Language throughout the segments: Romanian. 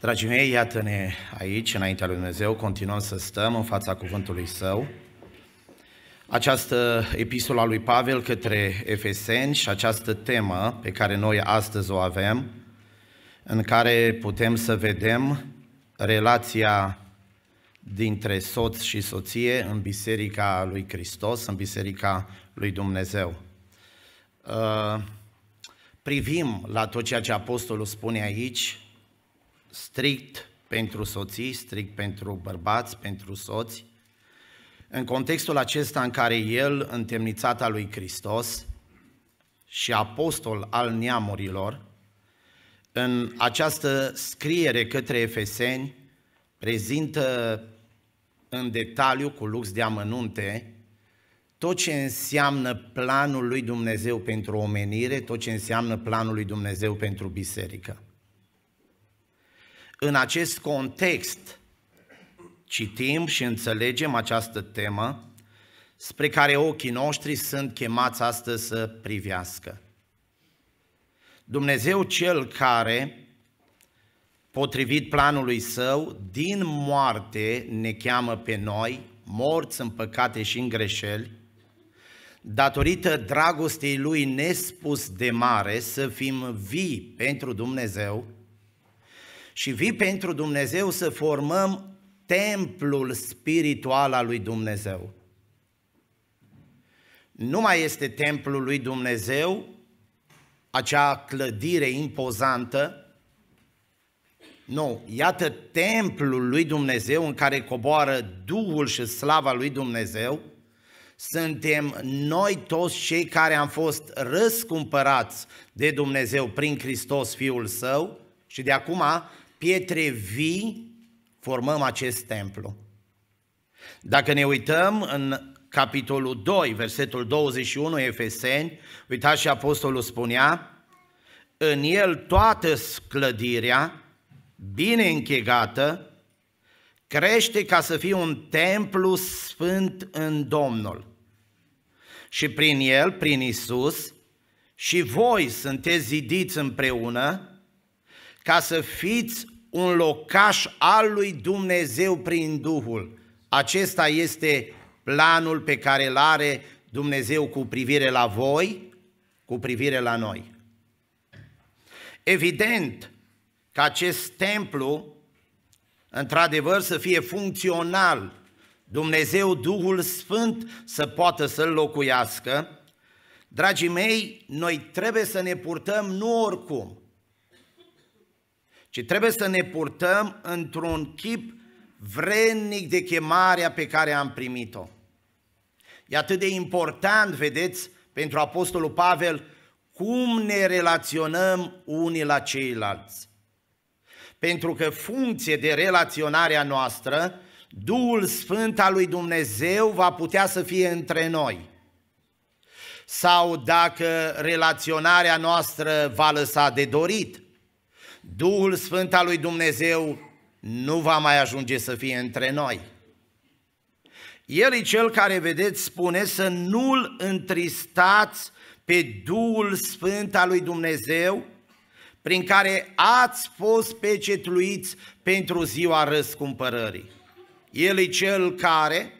Dragii mei, iată-ne aici, înaintea lui Dumnezeu, continuăm să stăm în fața cuvântului Său. Această epistola lui Pavel către Efeseni și această temă pe care noi astăzi o avem, în care putem să vedem relația dintre soț și soție în Biserica lui Hristos, în Biserica lui Dumnezeu. Uh, privim la tot ceea ce Apostolul spune aici, strict pentru soții, strict pentru bărbați, pentru soți, în contextul acesta în care el, întemnițat al lui Hristos și apostol al neamurilor, în această scriere către Efeseni, prezintă în detaliu, cu lux de amănunte, tot ce înseamnă planul lui Dumnezeu pentru omenire, tot ce înseamnă planul lui Dumnezeu pentru biserică. În acest context citim și înțelegem această temă spre care ochii noștri sunt chemați astăzi să privească. Dumnezeu cel care, potrivit planului său, din moarte ne cheamă pe noi, morți în păcate și în greșeli, datorită dragostei lui nespus de mare, să fim vii pentru Dumnezeu, și vii pentru Dumnezeu să formăm templul spiritual al lui Dumnezeu. Nu mai este templul lui Dumnezeu, acea clădire impozantă, nu, iată templul lui Dumnezeu în care coboară Duhul și slava lui Dumnezeu, suntem noi toți cei care am fost răscumpărați de Dumnezeu prin Hristos Fiul Său și de acum pietre vii formăm acest templu. Dacă ne uităm în capitolul 2, versetul 21 Efeseni, uitați și apostolul spunea, în el toată clădirea, bine închegată, crește ca să fie un templu sfânt în Domnul. Și prin el, prin Isus, și voi sunteți zidiți împreună ca să fiți un locaș al lui Dumnezeu prin Duhul. Acesta este planul pe care îl are Dumnezeu cu privire la voi, cu privire la noi. Evident că acest templu, într-adevăr, să fie funcțional, Dumnezeu Duhul Sfânt să poată să-l locuiască, Dragii mei, noi trebuie să ne purtăm nu oricum, ci trebuie să ne purtăm într-un chip vrednic de chemarea pe care am primit-o. E atât de important, vedeți, pentru Apostolul Pavel, cum ne relaționăm unii la ceilalți. Pentru că funcție de relaționarea noastră, Duhul Sfânt al lui Dumnezeu va putea să fie între noi. Sau dacă relaționarea noastră va lăsa de dorit – Duhul Sfânt al lui Dumnezeu nu va mai ajunge să fie între noi. El e cel care, vedeți, spune să nu-L întristați pe Duhul Sfânt al lui Dumnezeu, prin care ați fost pecetluiți pentru ziua răscumpărării. El e cel care,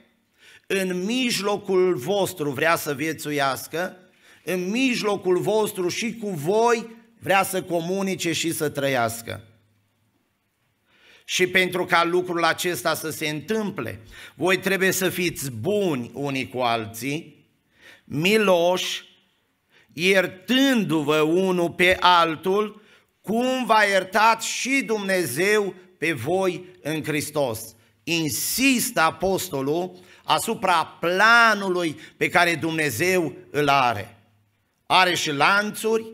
în mijlocul vostru, vrea să viețuiască, în mijlocul vostru și cu voi vrea să comunice și să trăiască. Și pentru ca lucrul acesta să se întâmple, voi trebuie să fiți buni unii cu alții, miloși, iertându-vă unul pe altul, cum v-a iertat și Dumnezeu pe voi în Hristos. Insistă apostolul asupra planului pe care Dumnezeu îl are. Are și lanțuri,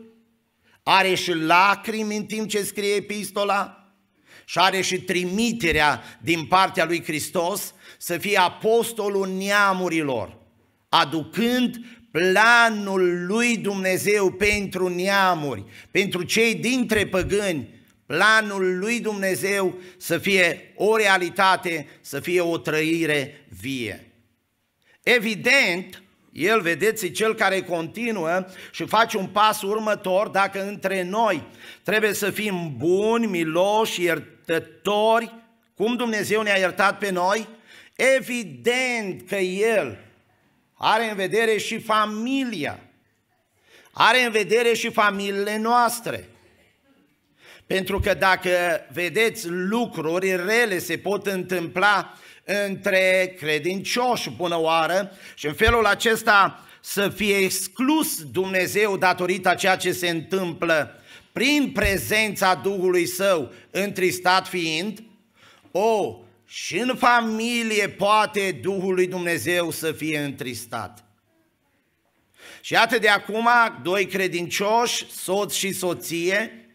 are și lacrimi în timp ce scrie epistola și are și trimiterea din partea lui Hristos să fie apostolul neamurilor, aducând planul lui Dumnezeu pentru neamuri, pentru cei dintre păgâni, planul lui Dumnezeu să fie o realitate, să fie o trăire vie. Evident, el, vedeți, e cel care continuă și face un pas următor dacă între noi trebuie să fim buni, miloși, iertători, cum Dumnezeu ne-a iertat pe noi, evident că El are în vedere și familia, are în vedere și familiile noastre. Pentru că dacă vedeți lucruri rele se pot întâmpla între credincioși bună oară și în felul acesta să fie exclus Dumnezeu datorită a ceea ce se întâmplă prin prezența Duhului Său, întristat fiind, o, și în familie poate Duhul lui Dumnezeu să fie întristat. Și iată de acum doi credincioși, soț și soție,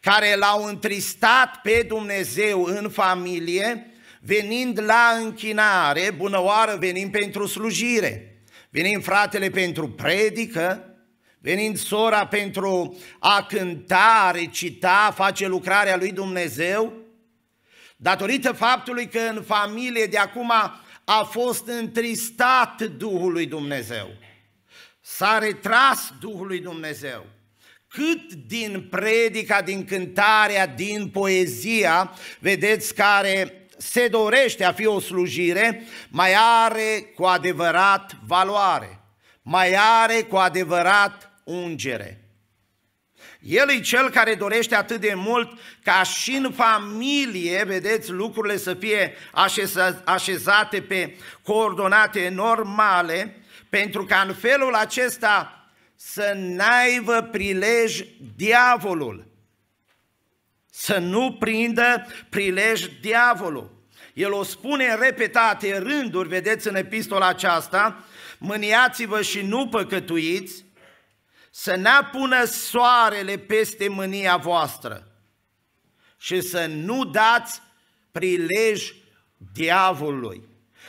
care l-au întristat pe Dumnezeu în familie, venind la închinare, bună oară, venim pentru slujire, venim fratele pentru predică, venind sora pentru a cânta, recita, face lucrarea lui Dumnezeu, datorită faptului că în familie de acum a fost întristat Duhul lui Dumnezeu, s-a retras Duhul lui Dumnezeu cât din predica, din cântarea, din poezia, vedeți, care se dorește a fi o slujire, mai are cu adevărat valoare, mai are cu adevărat ungere. El e cel care dorește atât de mult ca și în familie, vedeți, lucrurile să fie așezate pe coordonate normale, pentru ca în felul acesta să n-aibă prilej diavolul să nu prindă prilej diavolul. El o spune în repetate rânduri, vedeți în epistola aceasta, mâniați-vă și nu păcătuiți, să ne apună soarele peste mânia voastră și să nu dați prilej diavolului.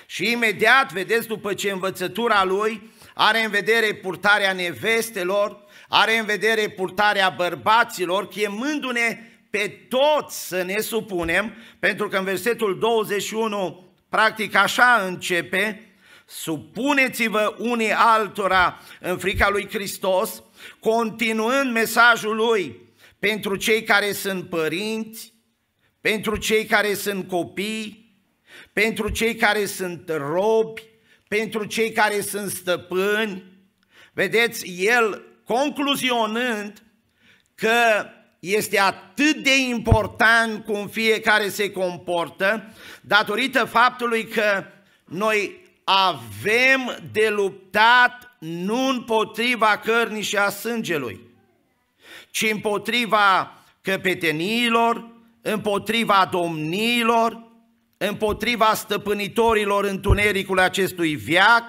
Și imediat, vedeți, după ce învățătura lui are în vedere purtarea nevestelor, are în vedere purtarea bărbaților, chemându-ne pe toți să ne supunem, pentru că în versetul 21, practic așa începe, supuneți-vă unii altora în frica lui Hristos, continuând mesajul lui pentru cei care sunt părinți, pentru cei care sunt copii, pentru cei care sunt robi, pentru cei care sunt stăpâni. Vedeți, el concluzionând că este atât de important cum fiecare se comportă, datorită faptului că noi avem de luptat nu împotriva cărnii și a sângelui, ci împotriva căpeteniilor, împotriva domniilor, împotriva stăpânitorilor întunericului acestui viac,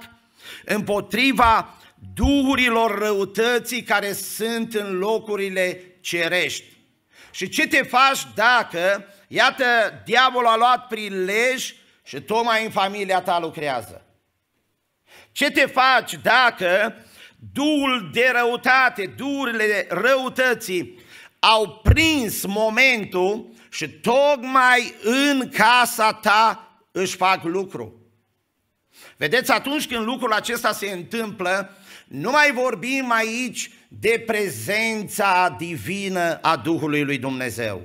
împotriva duhurilor răutății care sunt în locurile cerești. Și ce te faci dacă, iată, diavolul a luat prilej și tocmai în familia ta lucrează? Ce te faci dacă duul de răutate, duurile răutății au prins momentul și tocmai în casa ta își fac lucru? Vedeți, atunci când lucrul acesta se întâmplă, nu mai vorbim aici de prezența divină a Duhului lui Dumnezeu.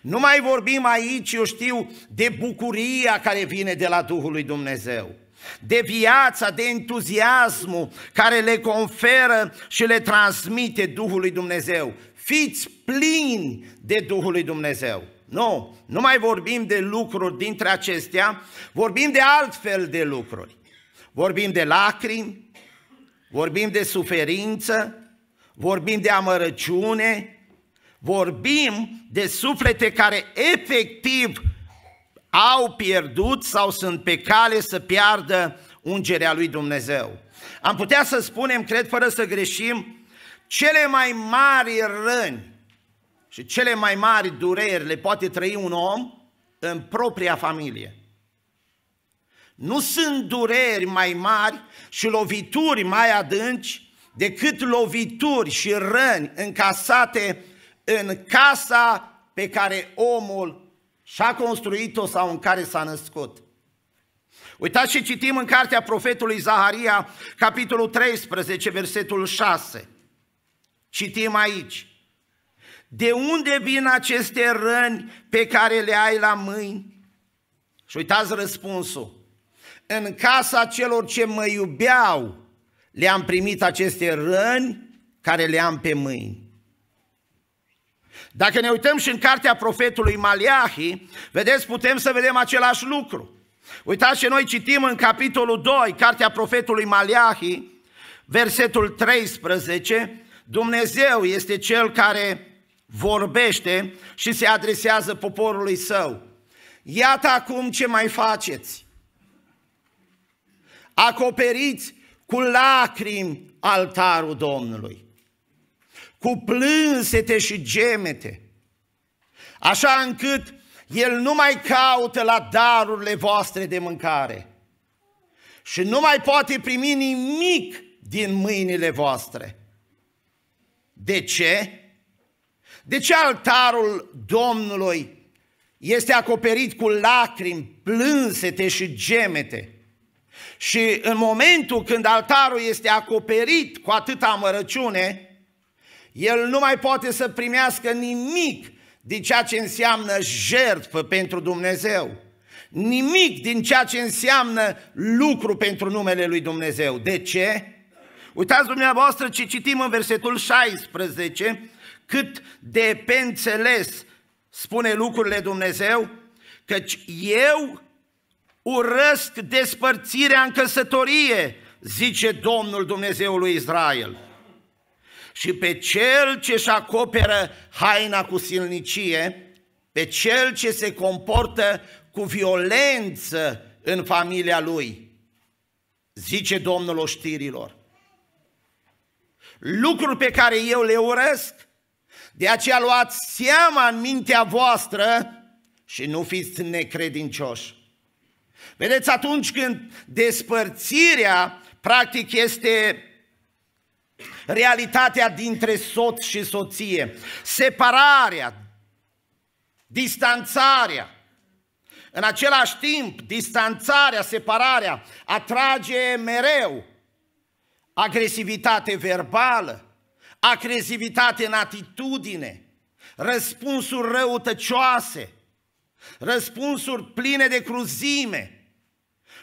Nu mai vorbim aici, eu știu, de bucuria care vine de la Duhul lui Dumnezeu, de viața, de entuziasmul care le conferă și le transmite Duhul lui Dumnezeu. Fiți plini de Duhul lui Dumnezeu. Nu, nu mai vorbim de lucruri dintre acestea, vorbim de altfel de lucruri. Vorbim de lacrimi, vorbim de suferință, vorbim de amărăciune, vorbim de suflete care efectiv au pierdut sau sunt pe cale să piardă ungerea lui Dumnezeu. Am putea să spunem, cred fără să greșim, cele mai mari răni și cele mai mari dureri le poate trăi un om în propria familie. Nu sunt dureri mai mari și lovituri mai adânci decât lovituri și răni încasate în casa pe care omul și-a construit-o sau în care s-a născut. Uitați și citim în cartea profetului Zaharia, capitolul 13, versetul 6. Citim aici. De unde vin aceste răni pe care le ai la mâini? Și uitați răspunsul. În casa celor ce mă iubeau le-am primit aceste răni care le am pe mâini. Dacă ne uităm și în cartea profetului Maliahi, vedeți, putem să vedem același lucru. Uitați ce noi citim în capitolul 2, cartea profetului Maliahi, versetul 13, Dumnezeu este cel care vorbește și se adresează poporului său. Iată acum ce mai faceți. Acoperiți cu lacrimi altarul Domnului, cu plânsete și gemete, așa încât el nu mai caută la darurile voastre de mâncare și nu mai poate primi nimic din mâinile voastre. De ce? De ce altarul Domnului este acoperit cu lacrimi, plânsete și gemete? Și în momentul când altarul este acoperit cu atâta amărăciune, el nu mai poate să primească nimic din ceea ce înseamnă jertfă pentru Dumnezeu. Nimic din ceea ce înseamnă lucru pentru numele lui Dumnezeu. De ce? Uitați dumneavoastră ce citim în versetul 16, cât de pe înțeles spune lucrurile Dumnezeu, căci eu urăsc despărțirea în căsătorie, zice Domnul Dumnezeului lui Israel. Și pe cel ce își acoperă haina cu silnicie, pe cel ce se comportă cu violență în familia lui, zice Domnul oștirilor. Lucruri pe care eu le urăsc, de aceea luați seama în mintea voastră și nu fiți necredincioși. Vedeți, atunci când despărțirea, practic, este realitatea dintre soț și soție, separarea, distanțarea, în același timp, distanțarea, separarea atrage mereu agresivitate verbală, agresivitate în atitudine, răspunsuri răutăcioase, răspunsuri pline de cruzime,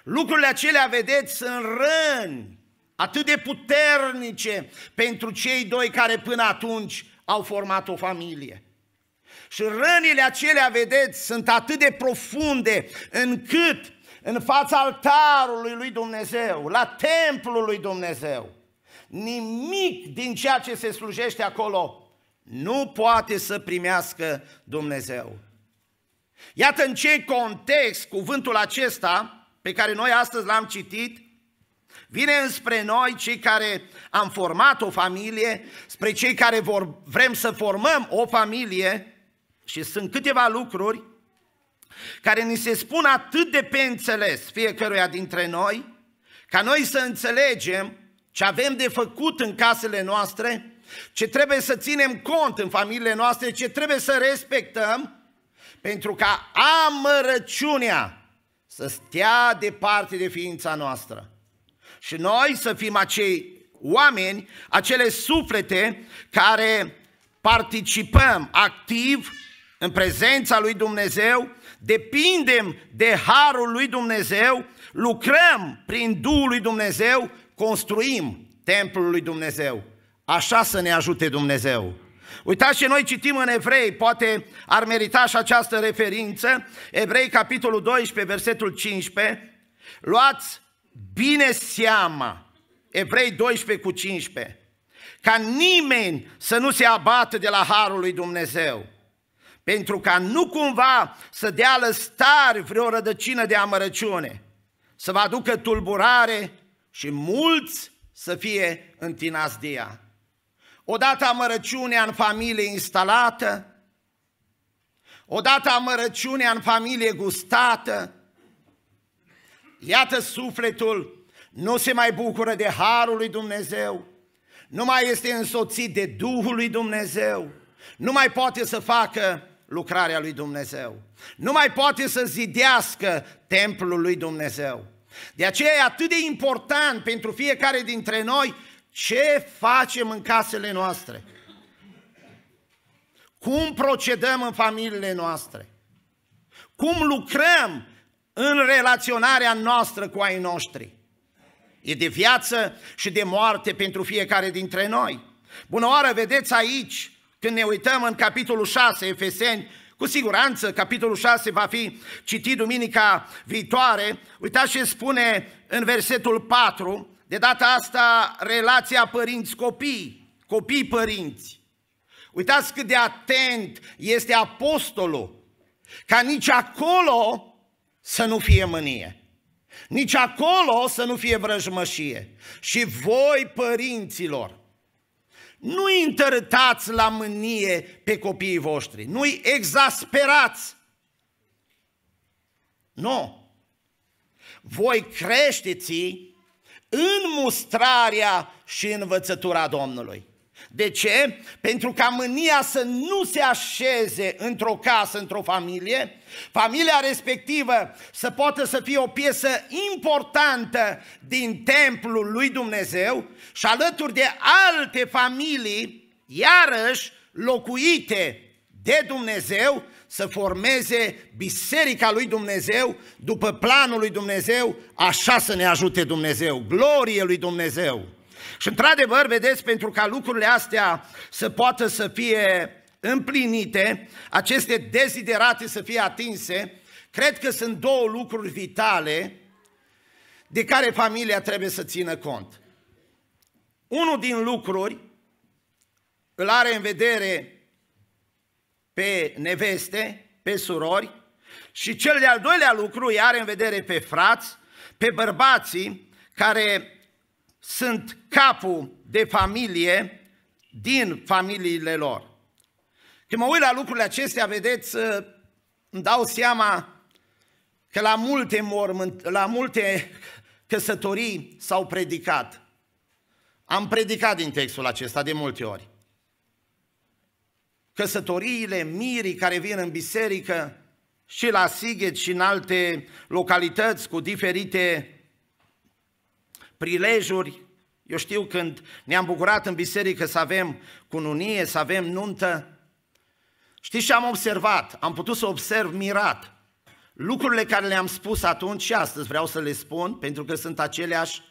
Lucrurile acelea, vedeți, sunt răni atât de puternice pentru cei doi care până atunci au format o familie. Și rănile acelea, vedeți, sunt atât de profunde încât în fața altarului lui Dumnezeu, la templul lui Dumnezeu, nimic din ceea ce se slujește acolo nu poate să primească Dumnezeu. Iată în ce context cuvântul acesta pe care noi astăzi l-am citit, vine înspre noi cei care am format o familie, spre cei care vor, vrem să formăm o familie și sunt câteva lucruri care ni se spun atât de pe înțeles fiecăruia dintre noi, ca noi să înțelegem ce avem de făcut în casele noastre, ce trebuie să ținem cont în familiile noastre, ce trebuie să respectăm, pentru ca amărăciunea să stea departe de ființa noastră. Și noi să fim acei oameni, acele suflete care participăm activ în prezența lui Dumnezeu, depindem de harul lui Dumnezeu, lucrăm prin Duhul lui Dumnezeu, construim templul lui Dumnezeu. Așa să ne ajute Dumnezeu. Uitați ce noi citim în Evrei, poate ar merita și această referință, Evrei capitolul 12, versetul 15, luați bine seama, Evrei 12 cu 15, ca nimeni să nu se abată de la Harul lui Dumnezeu, pentru ca nu cumva să dea lăstari vreo rădăcină de amărăciune, să vă aducă tulburare și mulți să fie întinați de ea odată amărăciunea în familie instalată, odată amărăciunea în familie gustată. Iată sufletul nu se mai bucură de harul lui Dumnezeu, nu mai este însoțit de Duhul lui Dumnezeu, nu mai poate să facă lucrarea lui Dumnezeu, nu mai poate să zidească templul lui Dumnezeu. De aceea e atât de important pentru fiecare dintre noi ce facem în casele noastre? Cum procedăm în familiile noastre? Cum lucrăm în relaționarea noastră cu ai noștri? E de viață și de moarte pentru fiecare dintre noi. Bună oară, vedeți aici, când ne uităm în capitolul 6, Efeseni, cu siguranță, capitolul 6 va fi citit duminica viitoare. Uitați ce spune în versetul 4, de data asta, relația părinți-copii, copii-părinți. Uitați cât de atent este apostolul, ca nici acolo să nu fie mânie. Nici acolo să nu fie vrăjmășie. Și voi, părinților, nu întărâtați la mânie pe copiii voștri, nu-i exasperați. Nu. Voi creșteți în mustrarea și învățătura Domnului. De ce? Pentru ca mânia să nu se așeze într-o casă, într-o familie, familia respectivă să poată să fie o piesă importantă din templul lui Dumnezeu și alături de alte familii, iarăși locuite de Dumnezeu, să formeze biserica lui Dumnezeu după planul lui Dumnezeu, așa să ne ajute Dumnezeu, glorie lui Dumnezeu. Și într-adevăr, vedeți, pentru ca lucrurile astea să poată să fie împlinite, aceste deziderate să fie atinse, cred că sunt două lucruri vitale de care familia trebuie să țină cont. Unul din lucruri îl are în vedere pe neveste, pe surori și cel de-al doilea lucru îi are în vedere pe frați, pe bărbații care sunt capul de familie din familiile lor. Când mă uit la lucrurile acestea, vedeți, uh, îmi dau seama că la multe, mormânt, la multe căsătorii s-au predicat. Am predicat din textul acesta de multe ori căsătoriile mirii care vin în biserică și la Sighet și în alte localități cu diferite prilejuri. Eu știu când ne-am bucurat în biserică să avem cununie, să avem nuntă. Știți ce am observat? Am putut să observ mirat. Lucrurile care le-am spus atunci și astăzi vreau să le spun, pentru că sunt aceleași.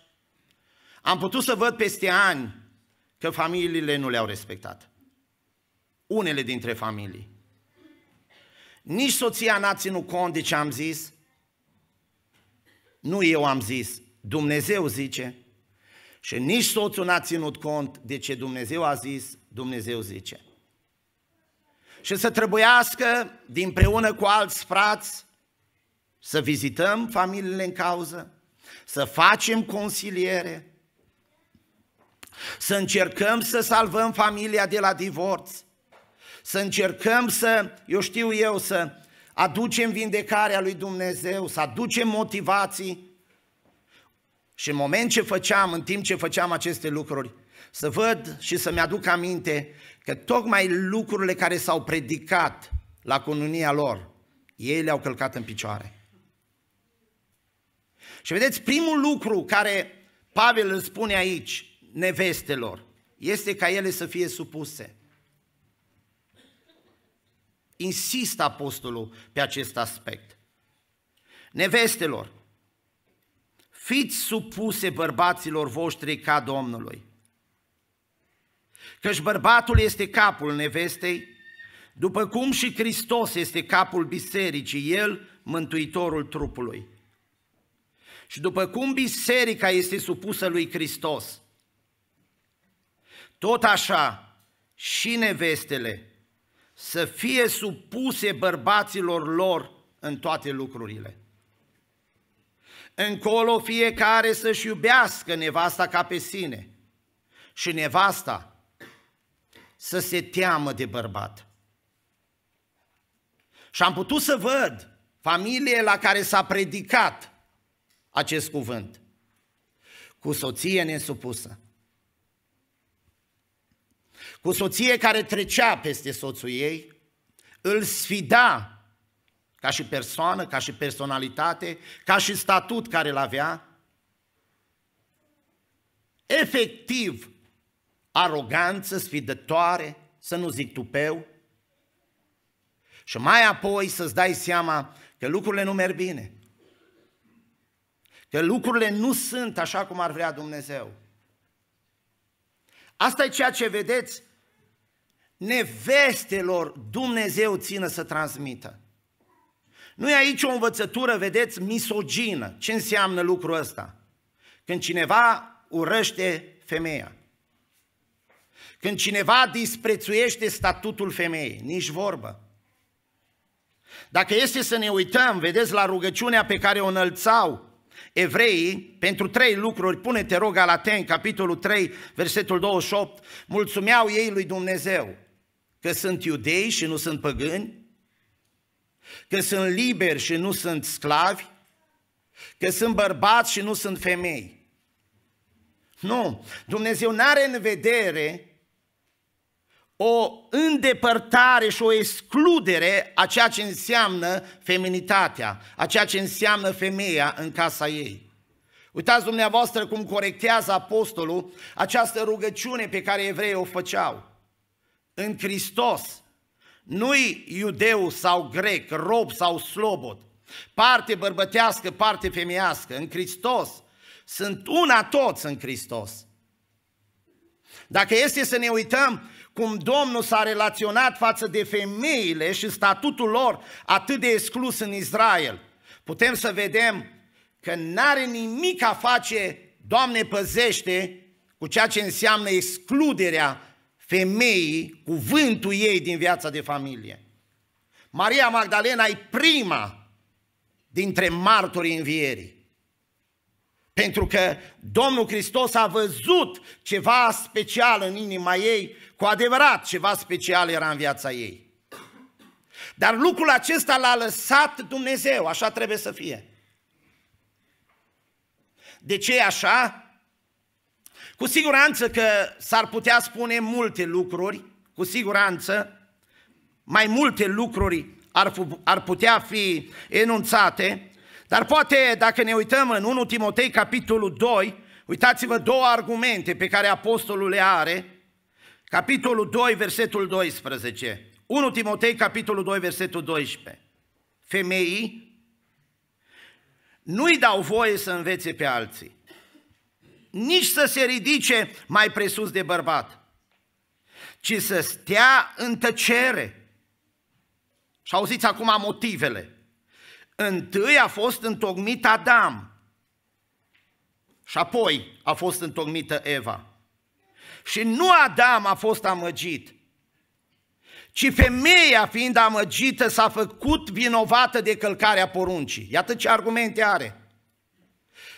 Am putut să văd peste ani că familiile nu le-au respectat unele dintre familii. Nici soția n-a ținut cont de ce am zis. Nu eu am zis, Dumnezeu zice. Și nici soțul n-a ținut cont de ce Dumnezeu a zis, Dumnezeu zice. Și să trebuiască, din preună cu alți frați, să vizităm familiile în cauză, să facem consiliere, să încercăm să salvăm familia de la divorț, să încercăm să, eu știu eu, să aducem vindecarea lui Dumnezeu, să aducem motivații. Și în moment ce făceam, în timp ce făceam aceste lucruri, să văd și să-mi aduc aminte că tocmai lucrurile care s-au predicat la cununia lor, ei le-au călcat în picioare. Și vedeți, primul lucru care Pavel îl spune aici nevestelor este ca ele să fie supuse insistă apostolul pe acest aspect. Nevestelor, fiți supuse bărbaților voștri ca Domnului. Căci bărbatul este capul nevestei, după cum și Hristos este capul bisericii, El, mântuitorul trupului. Și după cum biserica este supusă lui Hristos, tot așa și nevestele să fie supuse bărbaților lor în toate lucrurile. Încolo fiecare să-și iubească nevasta ca pe sine și nevasta să se teamă de bărbat. Și am putut să văd familie la care s-a predicat acest cuvânt cu soție nesupusă cu soție care trecea peste soțul ei, îl sfida ca și persoană, ca și personalitate, ca și statut care îl avea, efectiv aroganță sfidătoare, să nu zic tupeu, și mai apoi să-ți dai seama că lucrurile nu merg bine, că lucrurile nu sunt așa cum ar vrea Dumnezeu. Asta e ceea ce vedeți nevestelor Dumnezeu țină să transmită. Nu e aici o învățătură, vedeți, misogină. Ce înseamnă lucrul ăsta? Când cineva urăște femeia, când cineva disprețuiește statutul femeii, nici vorbă. Dacă este să ne uităm, vedeți, la rugăciunea pe care o înălțau evreii pentru trei lucruri, pune-te rog Galaten, capitolul 3, versetul 28, mulțumeau ei lui Dumnezeu. Că sunt iudei și nu sunt păgâni? Că sunt liberi și nu sunt sclavi? Că sunt bărbați și nu sunt femei? Nu, Dumnezeu nu are în vedere o îndepărtare și o excludere a ceea ce înseamnă feminitatea, a ceea ce înseamnă femeia în casa ei. Uitați dumneavoastră cum corectează apostolul această rugăciune pe care evreii o făceau în Hristos, nu-i iudeu sau grec, rob sau slobot, parte bărbătească, parte femeiască, în Hristos. Sunt una toți în Hristos. Dacă este să ne uităm cum Domnul s-a relaționat față de femeile și statutul lor atât de exclus în Israel, putem să vedem că n-are nimic a face, Doamne păzește, cu ceea ce înseamnă excluderea femeii cuvântul ei din viața de familie. Maria Magdalena e prima dintre martorii învierii. Pentru că Domnul Hristos a văzut ceva special în inima ei, cu adevărat ceva special era în viața ei. Dar lucrul acesta l-a lăsat Dumnezeu, așa trebuie să fie. De ce e așa? Cu siguranță că s-ar putea spune multe lucruri, cu siguranță mai multe lucruri ar, ar putea fi enunțate, dar poate dacă ne uităm în 1 Timotei capitolul 2, uitați-vă două argumente pe care apostolul le are, capitolul 2, versetul 12. 1 Timotei capitolul 2, versetul 12. Femeii nu-i dau voie să învețe pe alții nici să se ridice mai presus de bărbat, ci să stea în tăcere. Și auziți acum motivele. Întâi a fost întocmit Adam și apoi a fost întocmită Eva. Și nu Adam a fost amăgit, ci femeia fiind amăgită s-a făcut vinovată de călcarea poruncii. Iată ce argumente are.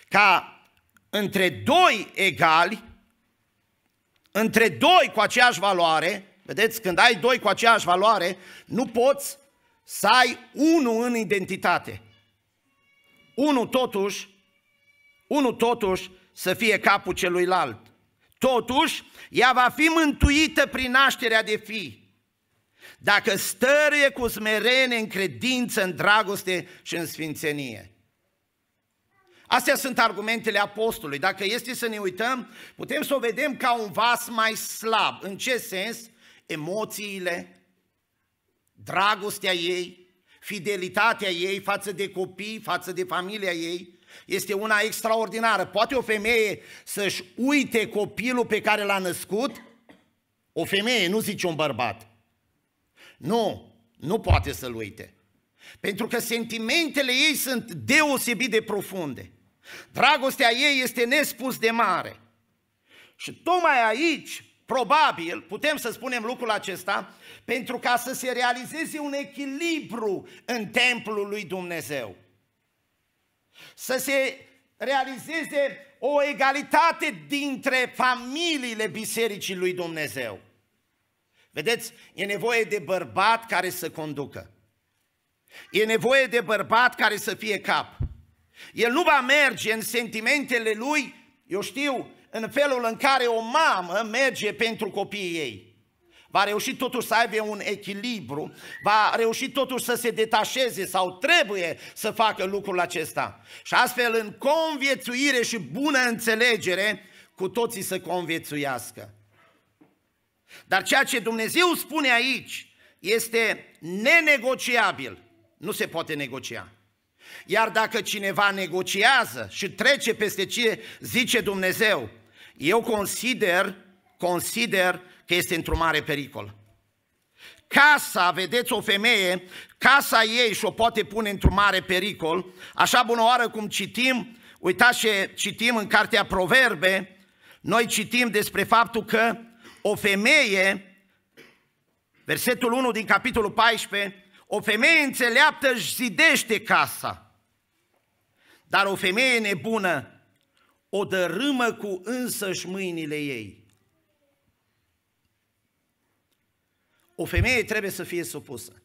Ca între doi egali, între doi cu aceeași valoare, vedeți, când ai doi cu aceeași valoare, nu poți să ai unul în identitate. Unul totuși, unul totuși să fie capul celuilalt. Totuși, ea va fi mântuită prin nașterea de fii. Dacă stărie cu smerenie în credință, în dragoste și în sfințenie. Astea sunt argumentele apostolului. Dacă este să ne uităm, putem să o vedem ca un vas mai slab. În ce sens? Emoțiile, dragostea ei, fidelitatea ei față de copii, față de familia ei, este una extraordinară. Poate o femeie să-și uite copilul pe care l-a născut? O femeie, nu zice un bărbat. Nu, nu poate să-l uite. Pentru că sentimentele ei sunt deosebit de profunde. Dragostea ei este nespus de mare. Și tocmai aici, probabil, putem să spunem lucrul acesta, pentru ca să se realizeze un echilibru în templul lui Dumnezeu. Să se realizeze o egalitate dintre familiile bisericii lui Dumnezeu. Vedeți, e nevoie de bărbat care să conducă. E nevoie de bărbat care să fie cap. El nu va merge în sentimentele lui, eu știu, în felul în care o mamă merge pentru copiii ei. Va reuși totuși să aibă un echilibru, va reuși totuși să se detașeze sau trebuie să facă lucrul acesta. Și astfel în conviețuire și bună înțelegere, cu toții să conviețuiască. Dar ceea ce Dumnezeu spune aici este nenegociabil. Nu se poate negocia. Iar dacă cineva negociază și trece peste ce zice Dumnezeu, eu consider, consider că este într-un mare pericol. Casa, vedeți o femeie, casa ei și-o poate pune într-un mare pericol, așa bună oară cum citim, uitați ce citim în cartea Proverbe, noi citim despre faptul că o femeie, versetul 1 din capitolul 14, o femeie înțeleaptă își zidește casa, dar o femeie nebună o dărâmă cu însăși mâinile ei. O femeie trebuie să fie supusă.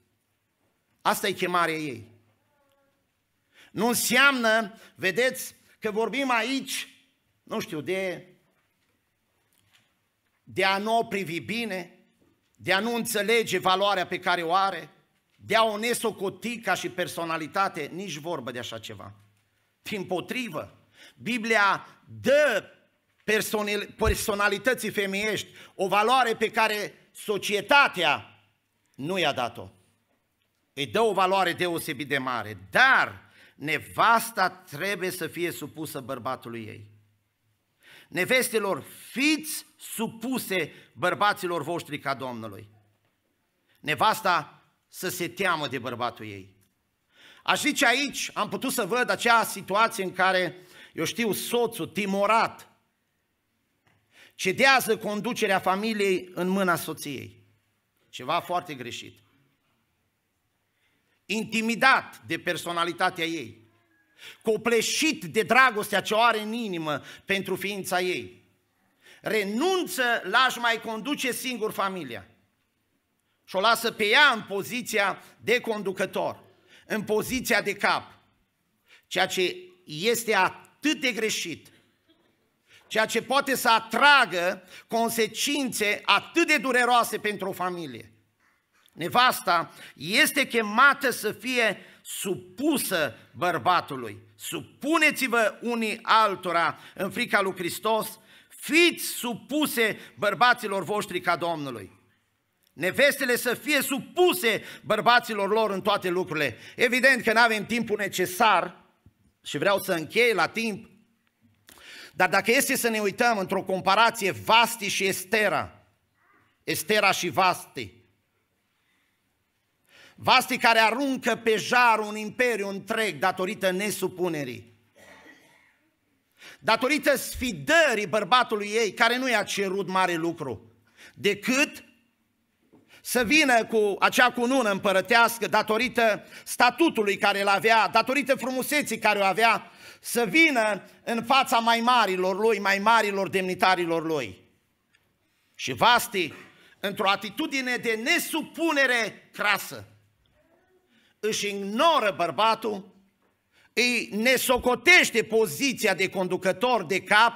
Asta e chemarea ei. Nu înseamnă, vedeți, că vorbim aici, nu știu, de, de a nu o privi bine, de a nu înțelege valoarea pe care o are, de a o nesocoti ca și personalitate, nici vorbă de așa ceva. Din potrivă, Biblia dă personalității femeiești o valoare pe care societatea nu i-a dat-o. Îi dă o valoare deosebit de mare, dar nevasta trebuie să fie supusă bărbatului ei. Nevestelor, fiți supuse bărbaților voștri ca Domnului. Nevasta să se teamă de bărbatul ei. Aș zice aici, am putut să văd acea situație în care, eu știu, soțul timorat cedează conducerea familiei în mâna soției. Ceva foarte greșit. Intimidat de personalitatea ei. Copleșit de dragostea ce o are în inimă pentru ființa ei. Renunță la a mai conduce singur familia. Și o lasă pe ea în poziția de conducător în poziția de cap, ceea ce este atât de greșit, ceea ce poate să atragă consecințe atât de dureroase pentru o familie. Nevasta este chemată să fie supusă bărbatului. Supuneți-vă unii altora în frica lui Hristos, fiți supuse bărbaților voștri ca Domnului. Nevestele să fie supuse bărbaților lor în toate lucrurile. Evident că nu avem timpul necesar și vreau să închei la timp, dar dacă este să ne uităm într-o comparație Vasti și Estera, Estera și Vasti, Vasti care aruncă pe jar un imperiu întreg datorită nesupunerii, datorită sfidării bărbatului ei, care nu i-a cerut mare lucru, decât să vină cu acea cunună împărătească datorită statutului care îl avea, datorită frumuseții care o avea, să vină în fața mai marilor lui, mai marilor demnitarilor lui. Și Vasti, într-o atitudine de nesupunere crasă, își ignoră bărbatul, îi nesocotește poziția de conducător de cap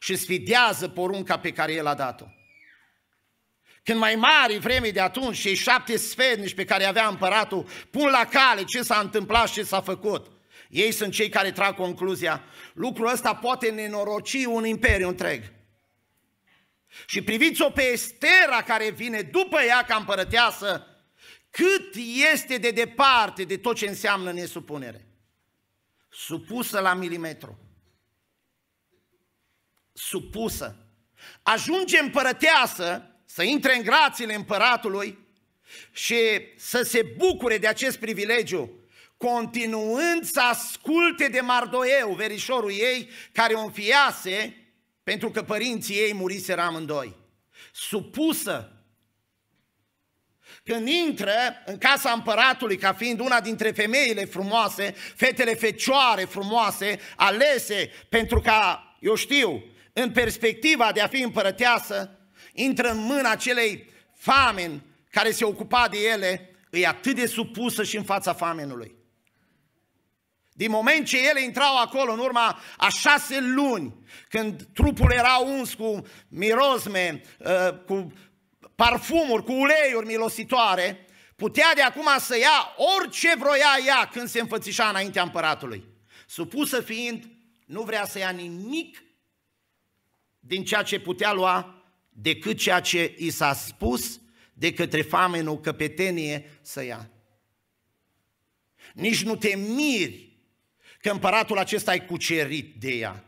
și sfidează porunca pe care el a dat-o. Când mai mari vremii de atunci, cei șapte sfernici pe care avea împăratul, pun la cale ce s-a întâmplat și ce s-a făcut. Ei sunt cei care trag concluzia. Lucrul ăsta poate nenoroci un imperiu întreg. Și priviți-o pe Estera care vine după ea ca împărăteasă, cât este de departe de tot ce înseamnă nesupunere. Supusă la milimetru. Supusă. Ajunge împărăteasă să intre în grațiile împăratului și să se bucure de acest privilegiu, continuând să asculte de Mardoeu, verișorul ei, care o înfiase pentru că părinții ei muriseră amândoi. Supusă când intră în casa împăratului ca fiind una dintre femeile frumoase, fetele fecioare frumoase, alese pentru ca, eu știu, în perspectiva de a fi împărăteasă, intră în mâna acelei famen care se ocupa de ele, îi atât de supusă și în fața famenului. Din moment ce ele intrau acolo, în urma a șase luni, când trupul era uns cu mirosme, ă, cu parfumuri, cu uleiuri milositoare, putea de acum să ia orice vroia ea când se înfățișa înaintea împăratului. Supusă fiind, nu vrea să ia nimic din ceea ce putea lua decât ceea ce i s-a spus de către famenul căpetenie să ia. Nici nu te miri că împăratul acesta ai cucerit de ea.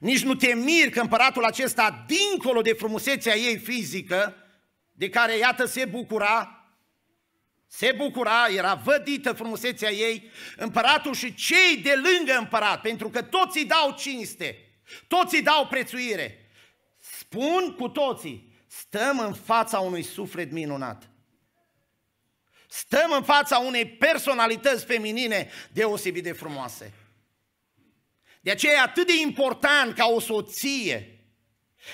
Nici nu te miri că împăratul acesta, dincolo de frumusețea ei fizică, de care, iată, se bucura, se bucura, era vădită frumusețea ei, împăratul și cei de lângă împărat, pentru că toți îi dau cinste, toți îi dau prețuire spun cu toții, stăm în fața unui suflet minunat. Stăm în fața unei personalități feminine deosebit de frumoase. De aceea e atât de important ca o soție,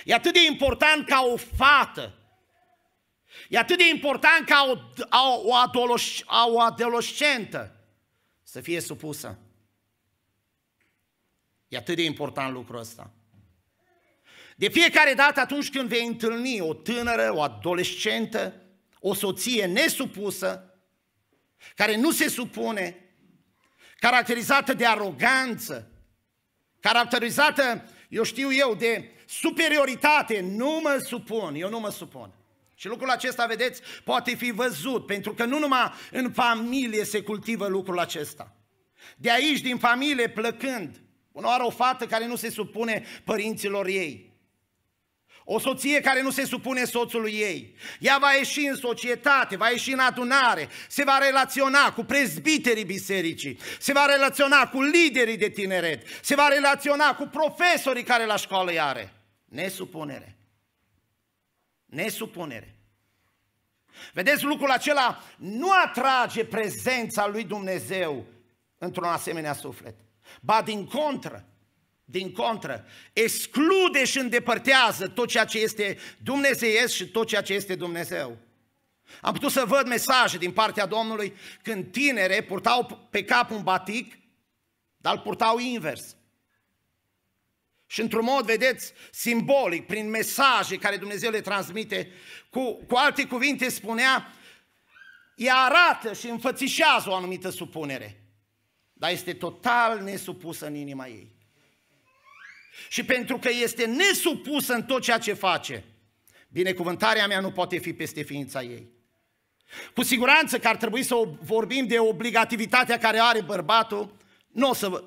e atât de important ca o fată, e atât de important ca o, o, o adolescentă să fie supusă. E atât de important lucrul ăsta. De fiecare dată atunci când vei întâlni o tânără, o adolescentă, o soție nesupusă, care nu se supune, caracterizată de aroganță, caracterizată, eu știu eu, de superioritate, nu mă supun, eu nu mă supun. Și lucrul acesta, vedeți, poate fi văzut, pentru că nu numai în familie se cultivă lucrul acesta. De aici, din familie, plăcând, unor o fată care nu se supune părinților ei, o soție care nu se supune soțului ei. Ea va ieși în societate, va ieși în adunare, se va relaționa cu prezbiterii bisericii, se va relaționa cu liderii de tineret, se va relaționa cu profesorii care la școală îi are. Nesupunere. Nesupunere. Vedeți, lucrul acela nu atrage prezența lui Dumnezeu într-un asemenea suflet. Ba din contră, din contră, exclude și îndepărtează tot ceea ce este dumnezeiesc și tot ceea ce este Dumnezeu. Am putut să văd mesaje din partea Domnului când tinere purtau pe cap un batic, dar îl purtau invers. Și într-un mod, vedeți, simbolic, prin mesaje care Dumnezeu le transmite, cu, cu alte cuvinte spunea, ea arată și înfățișează o anumită supunere, dar este total nesupusă în inima ei și pentru că este nesupusă în tot ceea ce face, binecuvântarea mea nu poate fi peste ființa ei. Cu siguranță că ar trebui să vorbim de obligativitatea care are bărbatul, nu o să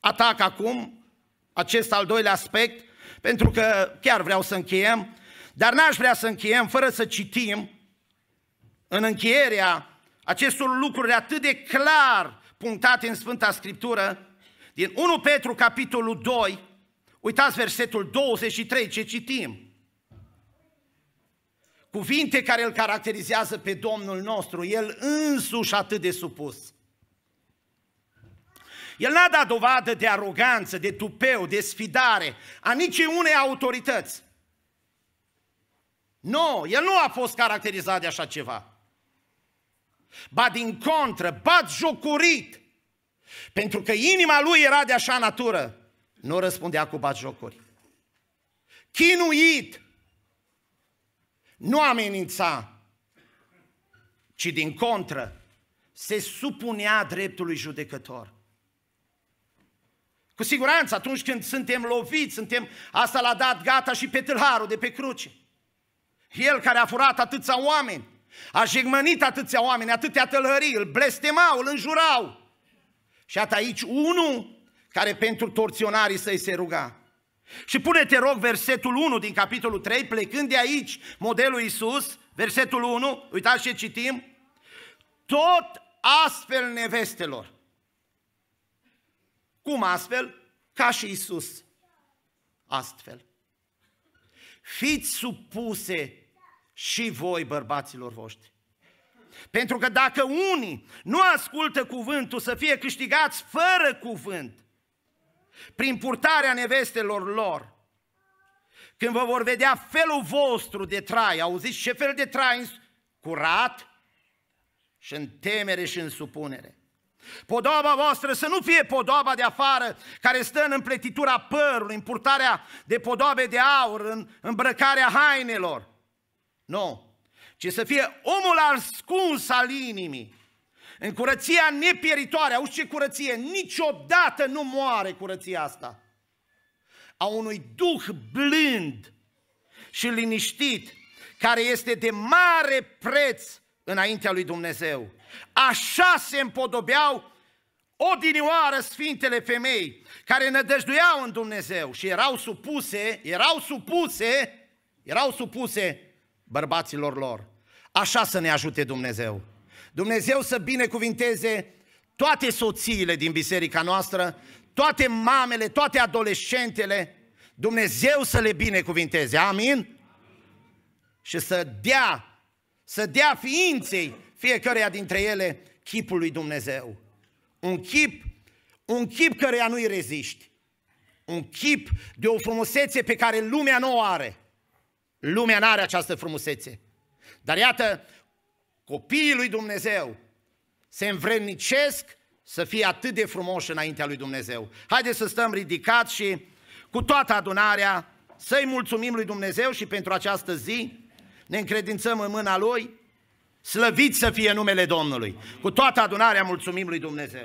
atac acum acest al doilea aspect, pentru că chiar vreau să încheiem, dar n-aș vrea să încheiem fără să citim în încheierea acestor lucruri atât de clar punctate în Sfânta Scriptură, din 1 Petru, capitolul 2, Uitați versetul 23 ce citim. Cuvinte care îl caracterizează pe Domnul nostru, el însuși atât de supus. El n-a dat dovadă de aroganță, de tupeu, de sfidare, a nici unei autorități. Nu, el nu a fost caracterizat de așa ceva. Ba din contră, bat jocurit, pentru că inima lui era de așa natură nu răspundea cu jocuri. Chinuit! Nu amenința, ci din contră, se supunea dreptului judecător. Cu siguranță atunci când suntem loviți, suntem, asta l-a dat gata și pe tâlharul de pe cruce. El care a furat atâția oameni, a jegmănit atâția oameni, atâtea tălării, îl blestemau, îl înjurau. Și atât aici unul care pentru torționarii săi se ruga. Și pune-te rog versetul 1 din capitolul 3, plecând de aici, modelul Iisus, versetul 1, uitați ce citim, tot astfel nevestelor. Cum astfel? Ca și Iisus. Astfel. Fiți supuse și voi bărbaților voștri. Pentru că dacă unii nu ascultă cuvântul să fie câștigați fără cuvânt, prin purtarea nevestelor lor, când vă vor vedea felul vostru de trai, auziți ce fel de trai? Curat și în temere și în supunere. Podoaba voastră să nu fie podoaba de afară care stă în împletitura părului, în purtarea de podoabe de aur, în îmbrăcarea hainelor. Nu, ci să fie omul ascuns al inimii, în curăția nepieritoare, auzi ce curăție, niciodată nu moare curăția asta. A unui duh blând și liniștit, care este de mare preț înaintea lui Dumnezeu. Așa se împodobeau odinioară sfintele femei care nădăjduiau în Dumnezeu și erau supuse, erau supuse, erau supuse bărbaților lor. Așa să ne ajute Dumnezeu. Dumnezeu să binecuvinteze toate soțiile din biserica noastră, toate mamele, toate adolescentele, Dumnezeu să le binecuvinteze, amin? amin. Și să dea, să dea ființei fiecăreia dintre ele chipul lui Dumnezeu. Un chip, un chip căreia nu-i reziști. Un chip de o frumusețe pe care lumea nu o are. Lumea nu are această frumusețe. Dar iată, copiii lui Dumnezeu se învrednicesc să fie atât de frumoși înaintea lui Dumnezeu. Haideți să stăm ridicați și cu toată adunarea să-i mulțumim lui Dumnezeu și pentru această zi ne încredințăm în mâna Lui, slăvit să fie numele Domnului. Cu toată adunarea mulțumim lui Dumnezeu.